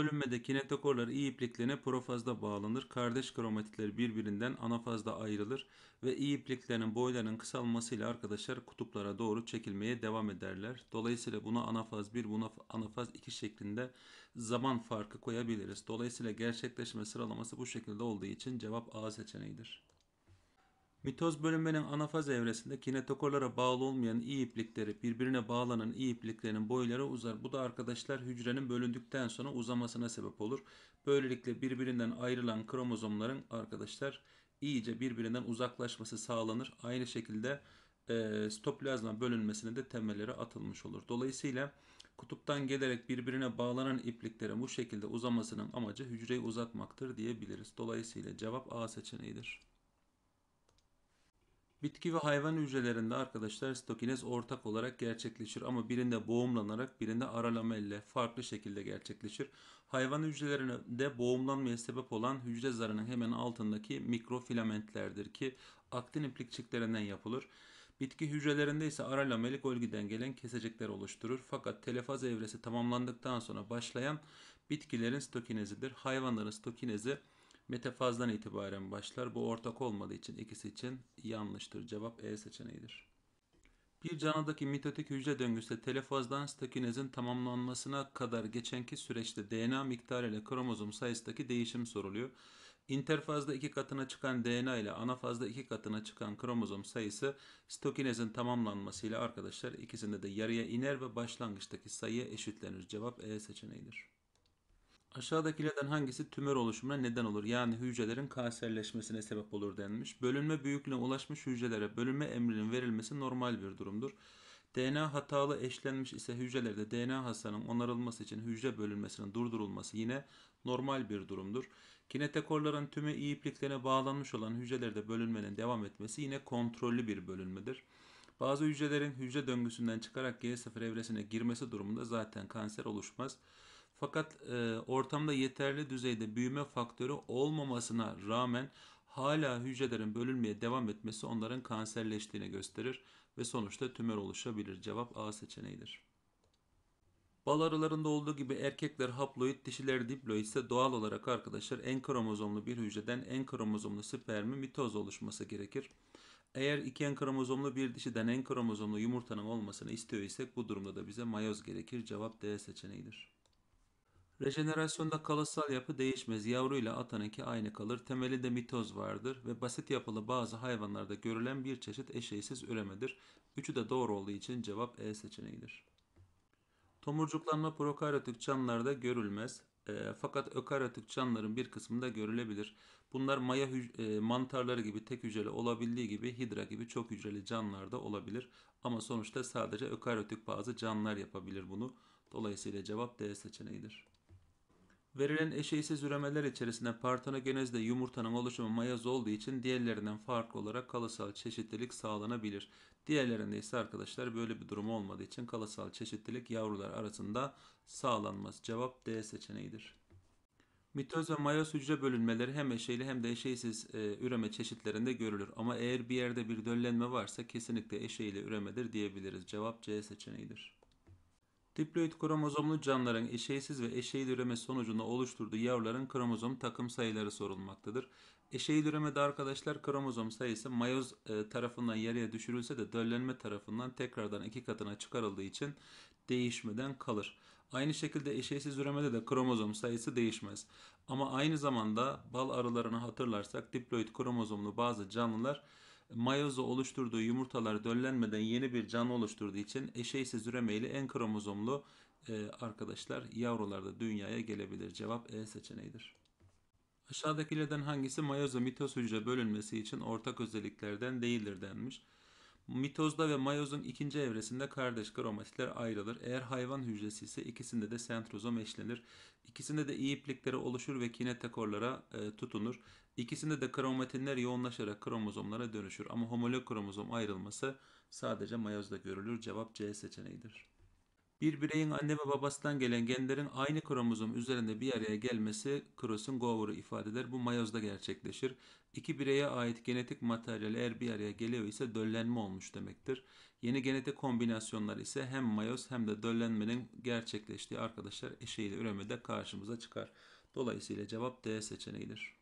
bölünmede kinetokorlar i ipliklerine profazda bağlanır. Kardeş kromatitleri birbirinden anafazda ayrılır ve i ipliklerinin boylarının kısalmasıyla arkadaşlar kutuplara doğru çekilmeye devam ederler. Dolayısıyla buna anafaz 1, buna anafaz 2 şeklinde zaman farkı koyabiliriz. Dolayısıyla gerçekleşme sıralaması bu şekilde olduğu için cevap A seçeneğidir. Mitoz bölünmenin anafaz evresinde kinetokorlara bağlı olmayan iyi iplikleri birbirine bağlanan iyi ipliklerin boyları uzar. Bu da arkadaşlar hücrenin bölündükten sonra uzamasına sebep olur. Böylelikle birbirinden ayrılan kromozomların arkadaşlar iyice birbirinden uzaklaşması sağlanır. Aynı şekilde e, stoplazma bölünmesine de temelleri atılmış olur. Dolayısıyla kutuptan gelerek birbirine bağlanan ipliklerin bu şekilde uzamasının amacı hücreyi uzatmaktır diyebiliriz. Dolayısıyla cevap A seçeneğidir. Bitki ve hayvan hücrelerinde arkadaşlar stokinez ortak olarak gerçekleşir ama birinde boğumlanarak birinde aralama ile farklı şekilde gerçekleşir. Hayvan hücrelerinde boğumlanmaya sebep olan hücre zarının hemen altındaki mikrofilamentlerdir ki aktin iplikçiklerinden yapılır. Bitki hücrelerinde ise aralamelik olgiden gelen kesecikler oluşturur. Fakat telefaz evresi tamamlandıktan sonra başlayan bitkilerin stokinezidir. Hayvanların stokinezi Metafazdan itibaren başlar. Bu ortak olmadığı için ikisi için yanlıştır. Cevap E seçeneğidir. Bir canlıdaki mitotik hücre döngüsü telefazdan stakinezin tamamlanmasına kadar geçenki süreçte DNA miktarı ile kromozom sayısındaki değişim soruluyor. İnterfazda iki katına çıkan DNA ile anafazda iki katına çıkan kromozom sayısı stokinezin tamamlanmasıyla arkadaşlar ikisinde de yarıya iner ve başlangıçtaki sayıya eşitlenir. Cevap E seçeneğidir. Aşağıdakilerden hangisi tümör oluşumuna neden olur? Yani hücrelerin kanserleşmesine sebep olur denmiş. Bölünme büyüklüğüne ulaşmış hücrelere bölünme emrinin verilmesi normal bir durumdur. DNA hatalı eşlenmiş ise hücrelerde DNA hasarının onarılması için hücre bölünmesinin durdurulması yine normal bir durumdur. Kinetokorların tümü iyi ipliklerine bağlanmış olan hücrelerde bölünmenin devam etmesi yine kontrollü bir bölünmedir. Bazı hücrelerin hücre döngüsünden çıkarak G0 evresine girmesi durumunda zaten kanser oluşmaz. Fakat e, ortamda yeterli düzeyde büyüme faktörü olmamasına rağmen hala hücrelerin bölünmeye devam etmesi onların kanserleştiğini gösterir ve sonuçta tümör oluşabilir. Cevap A seçeneğidir. Bal arılarında olduğu gibi erkekler haploid, dişiler diploid ise doğal olarak arkadaşlar en kromozomlu bir hücreden en kromozomlu spermi mitoz oluşması gerekir. Eğer iki en kromozomlu bir dişiden en kromozomlu yumurtanın olmasını istiyor isek bu durumda da bize mayoz gerekir. Cevap D seçeneğidir. Rejenerasyonda kalıtsal yapı değişmez. Yavru ile atanınki aynı kalır. Temeli de mitoz vardır ve basit yapılı bazı hayvanlarda görülen bir çeşit eşeysiz üremedir. Üçü de doğru olduğu için cevap E seçeneğidir. Tomurcuklanma prokaryotik canlılarda görülmez. E, fakat ökaryotik canlıların bir kısmında görülebilir. Bunlar maya e, mantarları gibi tek hücreli olabildiği gibi hidra gibi çok hücreli canlılarda olabilir. Ama sonuçta sadece ökaryotik bazı canlılar yapabilir bunu. Dolayısıyla cevap D seçeneğidir. Verilen eşeysiz üremeler içerisinde partenogenezde yumurtanın oluşumu mayaz olduğu için diğerlerinden farklı olarak kalıtsal çeşitlilik sağlanabilir. Diğerlerinde ise arkadaşlar böyle bir durum olmadığı için kalıtsal çeşitlilik yavrular arasında sağlanmaz. Cevap D seçeneğidir. Mitoz ve mayoz hücre bölünmeleri hem eşeyli hem de eşeysiz e, üreme çeşitlerinde görülür. Ama eğer bir yerde bir döllenme varsa kesinlikle eşeyli üremedir diyebiliriz. Cevap C seçeneğidir. Diploid kromozomlu canlıların eşeysiz ve eşeyli üreme sonucunda oluşturduğu yavruların kromozom takım sayıları sorulmaktadır. Eşeyli üremede arkadaşlar kromozom sayısı mayoz e, tarafından yarıya düşürülse de döllenme tarafından tekrardan iki katına çıkarıldığı için değişmeden kalır. Aynı şekilde eşeysiz üremede de kromozom sayısı değişmez. Ama aynı zamanda bal arılarını hatırlarsak diploid kromozomlu bazı canlılar mayozu oluşturduğu yumurtalar döllenmeden yeni bir canlı oluşturduğu için eşeysiz üremeyle en kromozomlu e, arkadaşlar yavrularda dünyaya gelebilir. Cevap E seçeneğidir. Aşağıdakilerden hangisi mayozu mitoz hücre bölünmesi için ortak özelliklerden değildir denmiş. Mitozda ve mayozun ikinci evresinde kardeş kromatitler ayrılır. Eğer hayvan hücresi ise ikisinde de sentrozom eşlenir. İkisinde de iyi oluşur ve kinetokorlara e, tutunur. İkisinde de kromatinler yoğunlaşarak kromozomlara dönüşür. Ama homolog kromozom ayrılması sadece mayozda görülür. Cevap C seçeneğidir. Bir bireyin anne ve babasından gelen genlerin aynı kromozom üzerinde bir araya gelmesi crossing over'ı ifade eder. Bu mayozda gerçekleşir. İki bireye ait genetik materyal eğer bir araya geliyor ise döllenme olmuş demektir. Yeni genetik kombinasyonlar ise hem mayoz hem de döllenmenin gerçekleştiği arkadaşlar eşeğiyle üremede karşımıza çıkar. Dolayısıyla cevap D seçeneğidir.